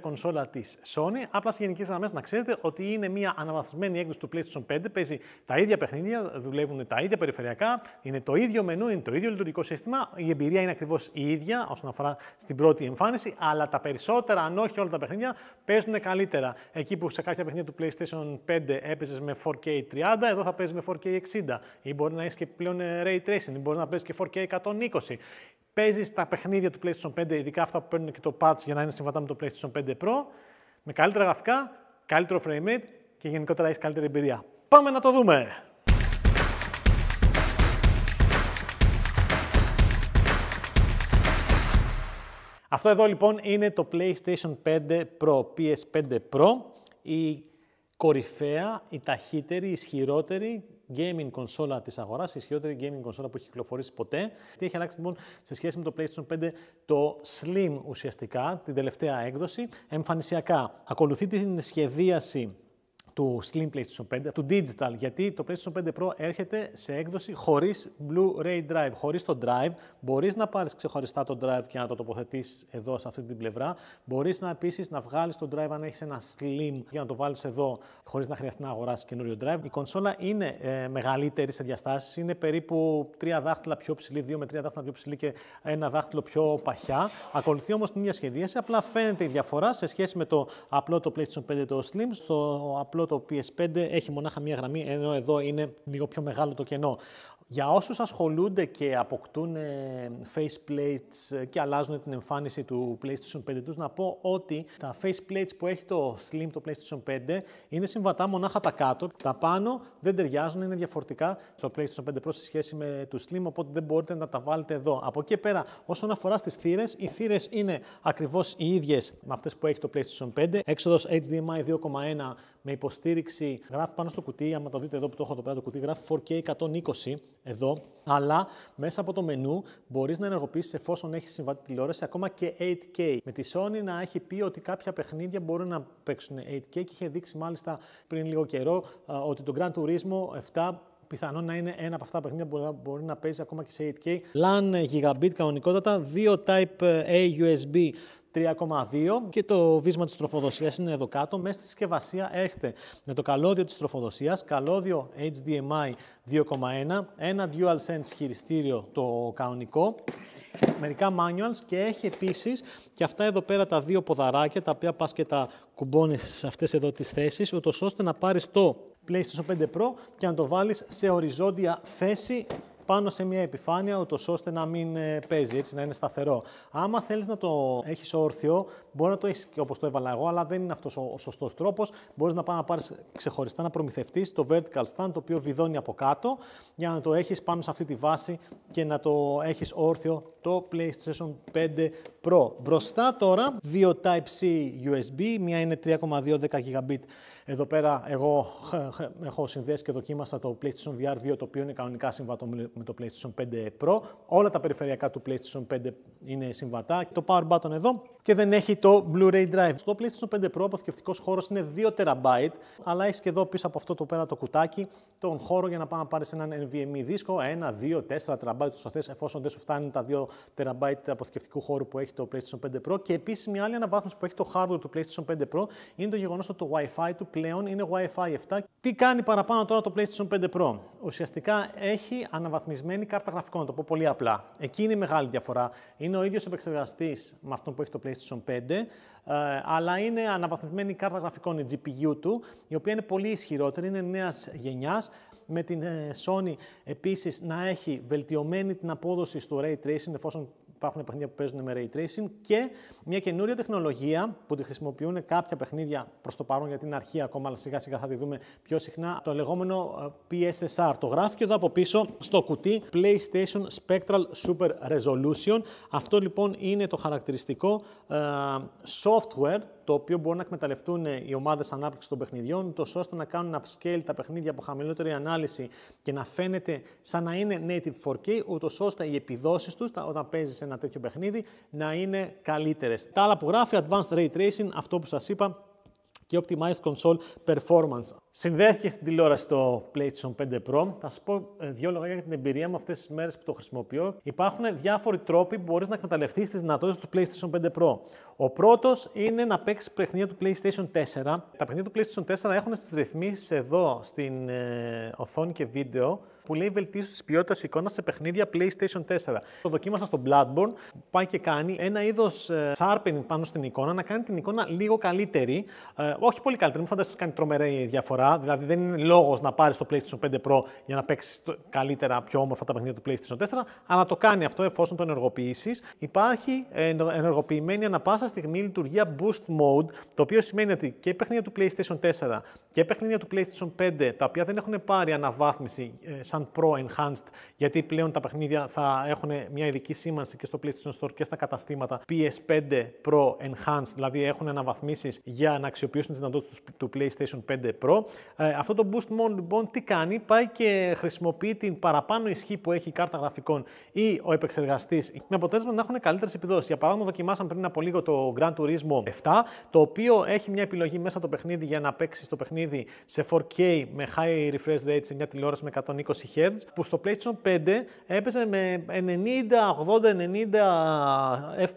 κονσόλα της Sony. Απλά σε γενικές γραμμές να ξέρετε ότι είναι μια αναβαθμισμένη έκδοση του PlayStation 5. Παίζει τα ίδια παιχνίδια, δουλεύουν τα ίδια περιφερειακά, είναι το ίδιο μενού, είναι το ίδιο λειτουργικό σύστημα. Η εμπειρία είναι ακριβώς η ίδια όσον αφορά στην πρώτη εμφάνιση, αλλά τα περισσότερα, αν όχι όλα τα παιχνίδια, παίζουν καλύτερα. Εκεί που σε κάποια παιχνίδια του PlayStation 5 έπαιζες με 4K 30, εδώ θα παίζεις με 4K 60 ή μπορεί να έχεις και πλέον ε, ray tracing, ή μπορεί να παίζεις και 4K 120 παίζεις τα παιχνίδια του PlayStation 5, ειδικά αυτά που παίρνουν και το patch για να είναι συμβατά με το PlayStation 5 Pro, με καλύτερα γραφικά, καλύτερο frame rate και γενικότερα έχεις καλύτερη εμπειρία. Πάμε να το δούμε! Αυτό εδώ λοιπόν είναι το PlayStation 5 Pro, PS5 Pro, η κορυφαία, η ταχύτερη, η ισχυρότερη gaming κονσόλα της αγοράς, η ισχυρότερη gaming κονσόλα που έχει κυκλοφορήσει ποτέ. Τι έχει αλλάξει λοιπόν σε σχέση με το PlayStation 5, το Slim ουσιαστικά, την τελευταία έκδοση. Εμφανισιακά ακολουθεί την σχεδίαση του Slim PlayStation 5, του Digital, γιατί το PlayStation 5 Pro έρχεται σε έκδοση χωρίς Blu-ray Drive, χωρίς το Drive. Μπορείς να πάρεις ξεχωριστά το Drive και να το τοποθετήσεις εδώ σε αυτή την πλευρά. Μπορείς να επίσης να βγάλεις το Drive αν έχεις ένα Slim για να το βάλεις εδώ χωρίς να χρειαστεί να αγοράσεις καινούριο Drive. Η κονσόλα είναι ε, μεγαλύτερη σε διαστάσεις, είναι περίπου 3 δάχτυλα πιο ψηλή, 2 με 3 δάχτυλα πιο ψηλή και ένα δάχτυλο πιο παχιά. Ακολουθεί όμως την ίδια σχεδίαση, απλά φαίνεται η διαφορά σε σχέση με το απλό το PlayStation 5 το Slim, στο απλό το PS5 έχει μονάχα μία γραμμή, ενώ εδώ είναι λίγο πιο μεγάλο το κενό. Για όσους ασχολούνται και αποκτούν ε, faceplates ε, και αλλάζουν την εμφάνιση του PlayStation 5 τους, να πω ότι τα faceplates που έχει το Slim, το PlayStation 5, είναι συμβατά μονάχα τα κάτω. Τα πάνω δεν ταιριάζουν, είναι διαφορετικά στο PlayStation 5 Pro σε σχέση με το Slim, οπότε δεν μπορείτε να τα βάλετε εδώ. Από εκεί πέρα, όσον αφορά στις θύρες, οι θύρες είναι ακριβώς οι ίδιες με αυτές που έχει το PlayStation 5. Έξοδος HDMI 2,1 με υποστήριξη γράφει πάνω στο κουτί, άμα το δείτε εδώ που το έχω το πέρα το κουτί, γράφει 4K 120 εδώ, αλλά μέσα από το μενού μπορείς να ενεργοποιήσεις, εφόσον έχεις συμβατή τηλεόραση ακόμα και 8K. Με τη Sony να έχει πει ότι κάποια παιχνίδια μπορούν να παίξουν 8K και είχε δείξει μάλιστα πριν λίγο καιρό ότι το Gran Turismo 7 πιθανόν να είναι ένα από αυτά τα παιχνίδια που μπορεί να, παίζει ακόμα και σε 8K. LAN Gigabit κανονικότατα, δυο Type-A USB 3,2 και το βίσμα της τροφοδοσίας είναι εδώ κάτω. Μέσα στη συσκευασία έχετε με το καλώδιο της τροφοδοσίας, καλώδιο HDMI 2,1, ένα DualSense χειριστήριο το κανονικό, μερικά manuals και έχει επίσης και αυτά εδώ πέρα τα δύο ποδαράκια τα οποία πας και τα κουμπώνεις σε αυτές εδώ τις θέσεις ούτως ώστε να πάρεις το PlayStation 5 Pro και να το βάλεις σε οριζόντια θέση πάνω σε μια επιφάνεια, ούτως ώστε να μην ε, παίζει, έτσι να είναι σταθερό. Άμα θέλεις να το έχεις όρθιο, Μπορεί να το έχεις και όπως το έβαλα εγώ, αλλά δεν είναι αυτός ο σωστός τρόπος. Μπορείς να πάει να πάρεις ξεχωριστά να προμηθευτείς το vertical stand, το οποίο βιδώνει από κάτω, για να το έχεις πάνω σε αυτή τη βάση και να το έχεις όρθιο το PlayStation 5 Pro. Μπροστά τώρα δύο Type-C USB, μία είναι 3,2 10 Εδώ πέρα εγώ έχω συνδέσει και δοκίμασα το PlayStation VR 2, το οποίο είναι κανονικά συμβατό με το PlayStation 5 Pro. Όλα τα περιφερειακά του PlayStation 5 είναι συμβατά. Το power button εδώ και δεν έχει το Blu-ray Drive. Στο PlayStation 5 Pro αποθηκευτικός χώρος είναι 2 TB, αλλά έχεις και εδώ πίσω από αυτό το πέρα το κουτάκι τον χώρο για να πάμε να πάρεις e ένα NVMe δίσκο, 1, 2, 4 TB το θες, εφόσον δεν σου φτάνουν τα 2 TB αποθηκευτικού χώρου που έχει το PlayStation 5 Pro. Και επίσης μια άλλη αναβάθμιση που έχει το hardware του PlayStation 5 Pro είναι το γεγονός ότι το Wi-Fi του πλέον είναι Wi-Fi 7. Τι κάνει παραπάνω τώρα το PlayStation 5 Pro. Ουσιαστικά έχει αναβαθμισμένη κάρτα γραφικών, το πω πολύ απλά. Εκεί είναι η μεγάλη διαφορά. Είναι ο ίδιος επεξεργαστής με αυτό που έχει το PlayStation PlayStation 5, ε, αλλά είναι αναβαθμισμένη κάρτα γραφικών, η GPU του, η οποία είναι πολύ ισχυρότερη, είναι νέας γενιάς, με την ε, Sony επίσης να έχει βελτιωμένη την απόδοση στο Ray Tracing, εφόσον υπάρχουν παιχνίδια που παίζουν με ray tracing και μια καινούρια τεχνολογία που τη χρησιμοποιούν κάποια παιχνίδια προς το παρόν γιατί είναι αρχή ακόμα, αλλά σιγά σιγά θα τη δούμε πιο συχνά. Το λεγόμενο ε, PSSR. Το γράφει και εδώ από πίσω στο κουτί PlayStation Spectral Super Resolution. Αυτό λοιπόν είναι το χαρακτηριστικό ε, software το οποίο μπορούν να εκμεταλλευτούν ε, οι ομάδες ανάπτυξης των παιχνιδιών, τόσο ώστε να κάνουν upscale τα παιχνίδια από χαμηλότερη ανάλυση και να φαίνεται σαν να είναι native 4K, ούτως ώστε οι επιδόσεις τους όταν παίζεις ένα τέτοιο παιχνίδι να είναι καλύτερες. Τα άλλα που γράφει Advanced Ray Tracing, αυτό που σας είπα και Optimized Console Performance. Συνδέθηκε στην τηλεόραση το PlayStation 5 Pro. Θα σας πω ε, δύο λόγια για την εμπειρία μου αυτές τις μέρες που το χρησιμοποιώ. Υπάρχουν διάφοροι τρόποι που μπορείς να εκμεταλλευτείς τις δυνατότητες του PlayStation 5 Pro. Ο πρώτος είναι να παίξεις παιχνίδια του PlayStation 4. Τα παιχνίδια του PlayStation 4 έχουν στις ρυθμίσεις εδώ στην ε, οθόνη και βίντεο που λέει βελτίωση της ποιότητας εικόνας σε παιχνίδια PlayStation 4. Το δοκίμασα στο Bloodborne πάει και κάνει ένα είδος ε, sharpening πάνω στην εικόνα, να κάνει την εικόνα λίγο καλύτερη. Ε, όχι πολύ καλύτερη, μου φανταστείτε ότι κάνει τρομερή διαφορά Δηλαδή δεν είναι λόγος να πάρεις το PlayStation 5 Pro για να παίξεις καλύτερα, πιο όμορφα τα παιχνίδια του PlayStation 4, αλλά το κάνει αυτό εφόσον το ενεργοποιήσεις. Υπάρχει ενεργοποιημένη ανα πάσα στιγμή λειτουργία Boost Mode, το οποίο σημαίνει ότι και παιχνίδια του PlayStation 4 και παιχνίδια του PlayStation 5, τα οποία δεν έχουν πάρει αναβάθμιση ε, σαν Pro Enhanced, γιατί πλέον τα παιχνίδια θα έχουν μια ειδική σήμανση και στο PlayStation Store και στα καταστήματα PS5 Pro Enhanced, δηλαδή έχουν αναβαθμίσεις για να αξιοποιήσουν τις δυνατότητες του PlayStation 5 Pro. Ε, αυτό το boost mode λοιπόν τι κάνει, πάει και χρησιμοποιεί την παραπάνω ισχύ που έχει η κάρτα γραφικών ή ο επεξεργαστής με αποτέλεσμα να έχουν καλύτερες επιδόσεις. Για παράδειγμα, δοκιμάσαμε πριν από λίγο το Grand Turismo 7, το οποίο έχει μια επιλογή μέσα το παιχνίδι για να παίξει το παιχνίδι σε 4K με high refresh rate σε μια τηλεόραση με 120 Hz, που στο PlayStation 5 έπαιζε με 90,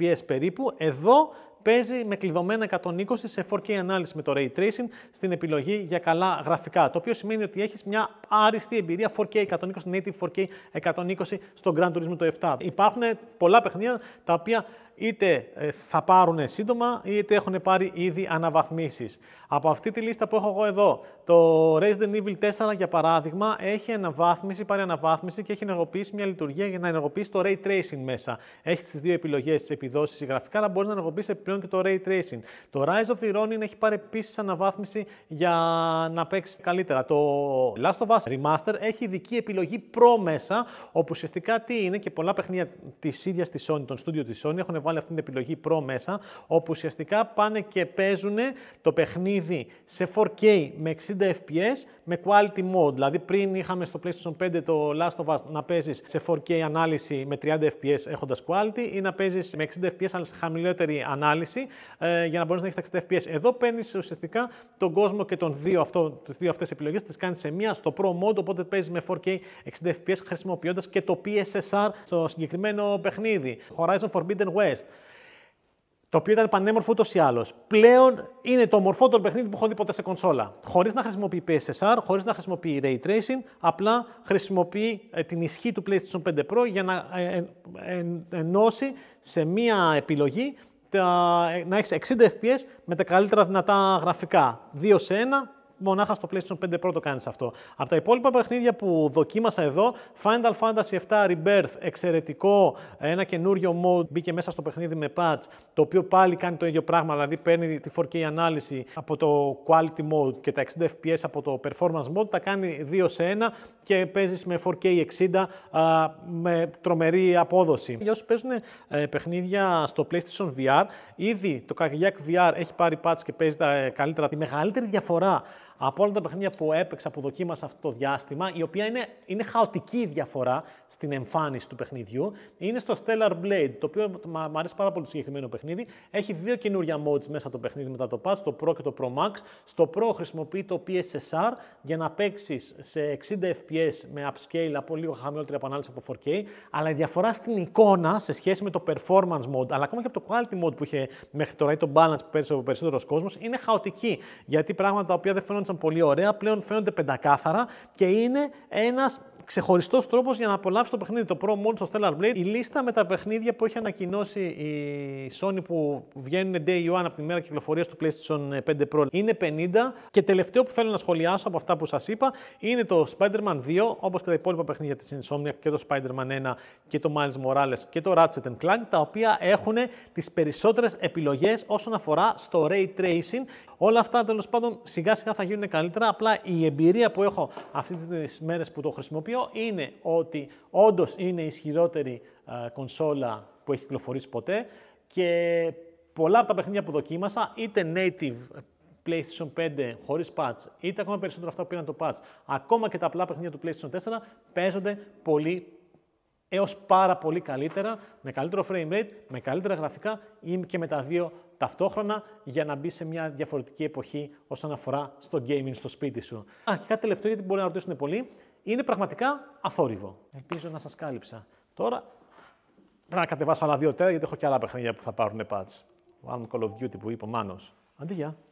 80, 90 FPS περίπου. Εδώ παίζει με κλειδωμένα 120 σε 4K ανάλυση με το Ray Tracing στην επιλογή για καλά γραφικά. Το οποίο σημαίνει ότι έχεις μια άριστη εμπειρία 4K 120, native 4K 120 στο Grand Turismo το 7. Υπάρχουν πολλά παιχνίδια τα οποία είτε ε, θα πάρουν σύντομα, είτε έχουν πάρει ήδη αναβαθμίσεις. Από αυτή τη λίστα που έχω εγώ εδώ, το Resident Evil 4 για παράδειγμα έχει αναβάθμιση, πάρει αναβάθμιση και έχει ενεργοποιήσει μια λειτουργία για να ενεργοποιήσει το Ray Tracing μέσα. Έχει τις δύο επιλογές, τις επιδόσεις γραφικά, αλλά μπορείς να ενεργοποιήσει επιπλέον και το Ray Tracing. Το Rise of the Ronin έχει πάρει επίσης αναβάθμιση για να παίξει καλύτερα. Το Last of Us Remaster έχει ειδική επιλογή Pro μέσα, όπου ουσιαστικά τι είναι και πολλά παιχνίδια της ίδιας της Sony, των στούντιο τη Sony έχουν βάλει αυτή την επιλογή Pro μέσα, όπου ουσιαστικά πάνε και παίζουν το παιχνίδι σε 4K με 60 FPS με quality mode. Δηλαδή πριν είχαμε στο PlayStation 5 το Last of Us να παίζεις σε 4K ανάλυση με 30 FPS έχοντας quality ή να παίζεις με 60 FPS αλλά σε χαμηλότερη ανάλυση ε, για να μπορείς να έχεις τα 60 FPS. Εδώ παίρνεις ουσιαστικά τον κόσμο και τον δύο, αυτό, τις δύο αυτές επιλογές, τις κάνεις σε μία στο Pro Mode, οπότε παίζεις με 4K 60 FPS χρησιμοποιώντας και το PSSR στο συγκεκριμένο παιχνίδι. Horizon Forbidden West, το οποίο ήταν πανέμορφο ούτως ή άλλως. Πλέον είναι το μορφό των παιχνίδι που έχω δει ποτέ σε κονσόλα. Χωρίς να χρησιμοποιεί PSSR, χωρίς να χρησιμοποιεί Ray Tracing, απλά χρησιμοποιεί ε, την ισχύ του PlayStation 5 Pro για να ε, ενώσει σε μία επιλογή ε, να έχεις 60 FPS με τα καλύτερα δυνατά γραφικά. 2 σε 1, μονάχα στο PlayStation 5 Pro το κάνεις αυτό. Από τα υπόλοιπα παιχνίδια που δοκίμασα εδώ, Final Fantasy 7 Rebirth, εξαιρετικό, ένα καινούριο mode μπήκε μέσα στο παιχνίδι με patch, το οποίο πάλι κάνει το ίδιο πράγμα, δηλαδή παίρνει τη 4K ανάλυση από το quality mode και τα 60 FPS από το performance mode, τα κάνει 2 σε 1 και παίζεις με 4K 60 α, με τρομερή απόδοση. Για όσους παίζουν ε, παιχνίδια στο PlayStation VR, ήδη το Kayak VR έχει πάρει patch και παίζει τα ε, καλύτερα. Τη μεγαλύτερη διαφορά από όλα τα παιχνίδια που έπαιξα, που δοκίμασα αυτό το διάστημα, η οποία είναι, είναι χαοτική διαφορά στην εμφάνιση του παιχνιδιού, είναι στο Stellar Blade, το οποίο μου αρέσει πάρα πολύ το συγκεκριμένο παιχνίδι. Έχει δύο καινούργια modes μέσα το παιχνίδι μετά το Pass, το Pro και το Pro Max. Στο Pro χρησιμοποιεί το PSSR για να παίξεις σε 60 FPS με upscale από λίγο χαμηλότερη επανάληψη από 4K, αλλά η διαφορά στην εικόνα σε σχέση με το performance mode, αλλά ακόμα και από το quality mode που είχε μέχρι τώρα ή το balance που παίρνει ο περισσότερος κόσμος, είναι χαοτική. Γιατί πράγματα τα οποία δεν φαίνονται φαίνονταν πολύ ωραία, πλέον φαίνονται πεντακάθαρα και είναι ένας ξεχωριστός τρόπος για να απολαύσει το παιχνίδι. Το Pro μόνο στο Stellar Blade, η λίστα με τα παιχνίδια που έχει ανακοινώσει η Sony που βγαίνουν day one από την μέρα κυκλοφορίας του PlayStation 5 Pro είναι 50. Και τελευταίο που θέλω να σχολιάσω από αυτά που σας είπα είναι το Spider-Man 2, όπως και τα υπόλοιπα παιχνίδια της Insomnia και το Spider-Man 1 και το Miles Morales και το Ratchet Clank, τα οποία έχουν τις περισσότερες επιλογές όσον αφορά στο ray tracing Όλα αυτά τέλος πάντων σιγά σιγά θα γίνουν καλύτερα. Απλά η εμπειρία που έχω αυτές τις μέρες που το χρησιμοποιώ είναι ότι όντως είναι η ισχυρότερη ε, κονσόλα που έχει κυκλοφορήσει ποτέ και πολλά από τα παιχνίδια που δοκίμασα, είτε native PlayStation 5 χωρίς patch, είτε ακόμα περισσότερο αυτά που πήραν το patch, ακόμα και τα απλά παιχνίδια του PlayStation 4 παίζονται πολύ έως πάρα πολύ καλύτερα, με καλύτερο frame rate, με καλύτερα γραφικά ή και με τα δύο ταυτόχρονα για να μπει σε μια διαφορετική εποχή όσον αφορά στο gaming στο σπίτι σου. Α, και κάτι τελευταίο γιατί μπορεί να ρωτήσουν πολύ, είναι πραγματικά αθόρυβο. Ελπίζω να σας κάλυψα. Τώρα πρέπει να κατεβάσω άλλα δύο τέρα γιατί έχω και άλλα παιχνίδια που θα πάρουν patch. One Call of Duty που είπε ο Μάνος. Αντί για.